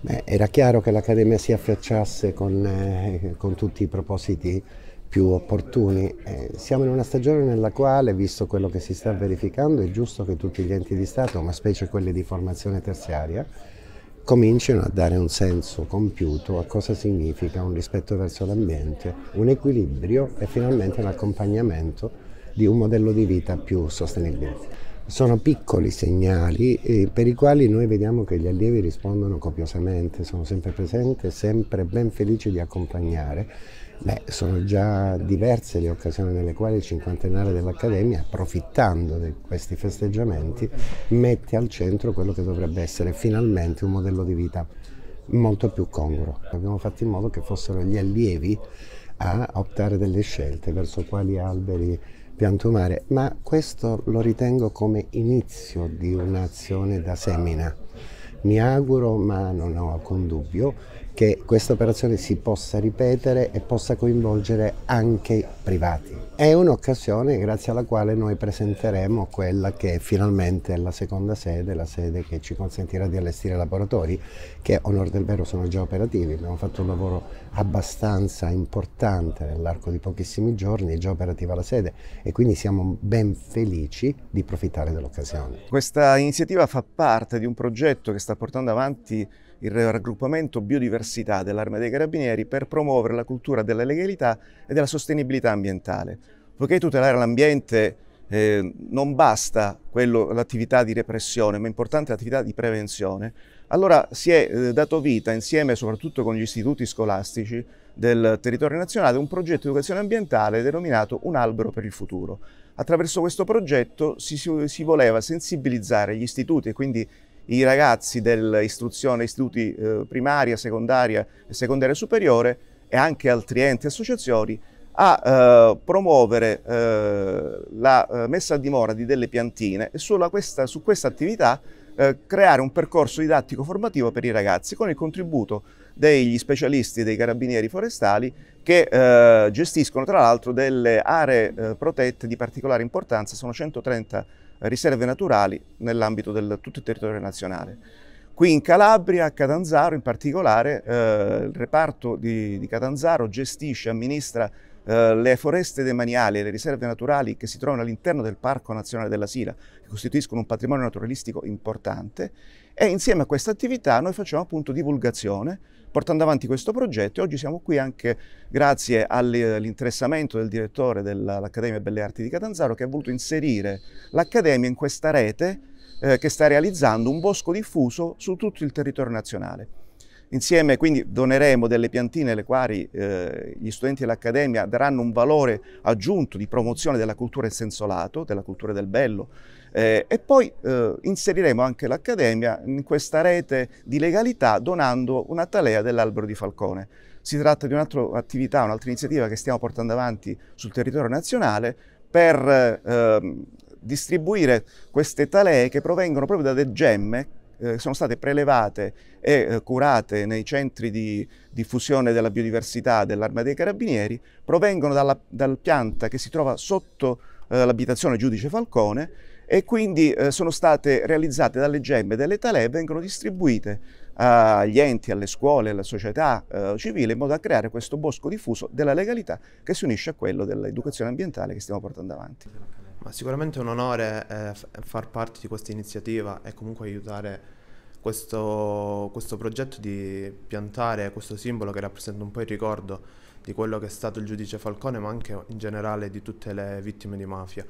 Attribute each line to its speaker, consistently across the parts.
Speaker 1: Beh, era chiaro che l'Accademia si affacciasse con, eh, con, tutti i propositi più opportuni. Eh, siamo in una stagione nella quale, visto quello che si sta verificando, è giusto che tutti gli enti di Stato, ma specie quelli di formazione terziaria, cominciano a dare un senso compiuto a cosa significa un rispetto verso l'ambiente, un equilibrio e finalmente un accompagnamento di un modello di vita più sostenibile sono piccoli segnali eh, per i quali noi vediamo che gli allievi rispondono copiosamente, sono sempre presenti, sempre ben felici di accompagnare. Beh, sono già diverse le occasioni nelle quali il cinquantennale dell'Accademia, approfittando di questi festeggiamenti, mette al centro quello che dovrebbe essere finalmente un modello di vita molto più congruo. Abbiamo fatto in modo che fossero gli allievi a optare delle scelte verso quali alberi pianto mare, ma questo lo ritengo come inizio di un'azione da semina. Mi auguro, ma non ho alcun dubbio, che questa operazione si possa ripetere e possa coinvolgere anche i privati. È un'occasione grazie alla quale noi presenteremo quella che è finalmente è la seconda sede, la sede che ci consentirà di allestire laboratori che onore del vero sono già operativi, abbiamo fatto un lavoro abbastanza importante nell'arco di pochissimi giorni, è già operativa la sede e quindi siamo ben felici di profittare dell'occasione.
Speaker 2: Questa iniziativa fa parte di un progetto che sta portando avanti il raggruppamento biodiversità dell'Arma dei Carabinieri per promuovere la cultura della legalità e della sostenibilità ambientale. Poiché tutelare l'ambiente eh, non basta l'attività di repressione, ma è importante l'attività di prevenzione, allora si è eh, dato vita, insieme soprattutto con gli istituti scolastici del territorio nazionale, un progetto di educazione ambientale denominato Un albero per il futuro. Attraverso questo progetto si, si voleva sensibilizzare gli istituti e quindi i ragazzi dell'istruzione, istituti eh, primaria, secondaria e secondaria superiore e anche altri enti e associazioni a eh, promuovere eh, la eh, messa a dimora di delle piantine e questa, su questa attività eh, creare un percorso didattico formativo per i ragazzi con il contributo degli specialisti dei carabinieri forestali che eh, gestiscono tra l'altro delle aree eh, protette di particolare importanza, sono 130 riserve naturali nell'ambito del tutto il territorio nazionale. Qui in Calabria, a Catanzaro in particolare, eh, il reparto di, di, Catanzaro gestisce, e amministra eh, le foreste demaniali e le riserve naturali che si trovano all'interno del Parco Nazionale della Sila, che costituiscono un patrimonio naturalistico importante e insieme a questa attività noi facciamo appunto divulgazione, portando avanti questo progetto e oggi siamo qui anche grazie all'interessamento del direttore dell'Accademia Belle Arti di Catanzaro che ha voluto inserire l'Accademia in questa rete eh, che sta realizzando un bosco diffuso su tutto il territorio nazionale. Insieme quindi doneremo delle piantine alle quali eh, gli studenti dell'Accademia daranno un valore aggiunto di promozione della cultura in senso lato, della cultura del bello, eh, e poi eh, inseriremo anche l'Accademia in questa rete di legalità donando una talea dell'albero di Falcone. Si tratta di un'altra attività, un'altra iniziativa che stiamo portando avanti sul territorio nazionale per eh, ehm, distribuire queste talee che provengono proprio da delle gemme eh, sono state prelevate e eh, curate nei centri di diffusione della biodiversità dell'Arma dei Carabinieri provengono dalla, dal pianta che si trova sotto eh, l'abitazione Giudice Falcone e quindi eh, sono state realizzate dalle gemme delle tale e vengono distribuite agli enti, alle scuole, alla società eh, civile in modo da creare questo bosco diffuso della legalità che si unisce a quello dell'educazione ambientale che stiamo portando avanti.
Speaker 3: Ma sicuramente è un onore eh, far parte di questa iniziativa e comunque aiutare questo, questo progetto di piantare questo simbolo che rappresenta un po' il ricordo di quello che è stato il giudice Falcone, ma anche in generale di tutte le vittime di mafia.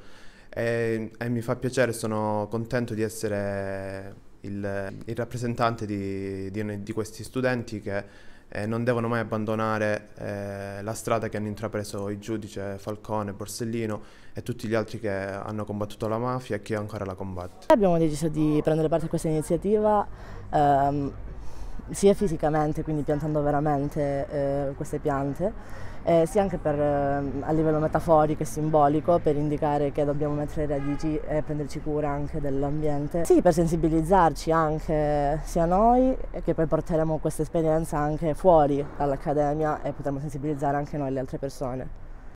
Speaker 3: E, e mi fa piacere, sono contento di essere il, il rappresentante di, di, di, questi studenti che eh, non devono mai abbandonare eh, la strada che hanno intrapreso il giudice Falcone, Borsellino e tutti gli altri che hanno combattuto la mafia e chi ancora la combatte.
Speaker 4: Abbiamo deciso di prendere parte a questa iniziativa. Um, sia fisicamente, quindi piantando veramente eh, queste piante, eh, sia anche per, eh, a livello metaforico e simbolico per indicare che dobbiamo mettere radici e prenderci cura anche dell'ambiente. Sì, per sensibilizzarci anche sia noi che poi porteremo questa esperienza anche fuori dall'Accademia e potremo sensibilizzare anche noi le altre persone.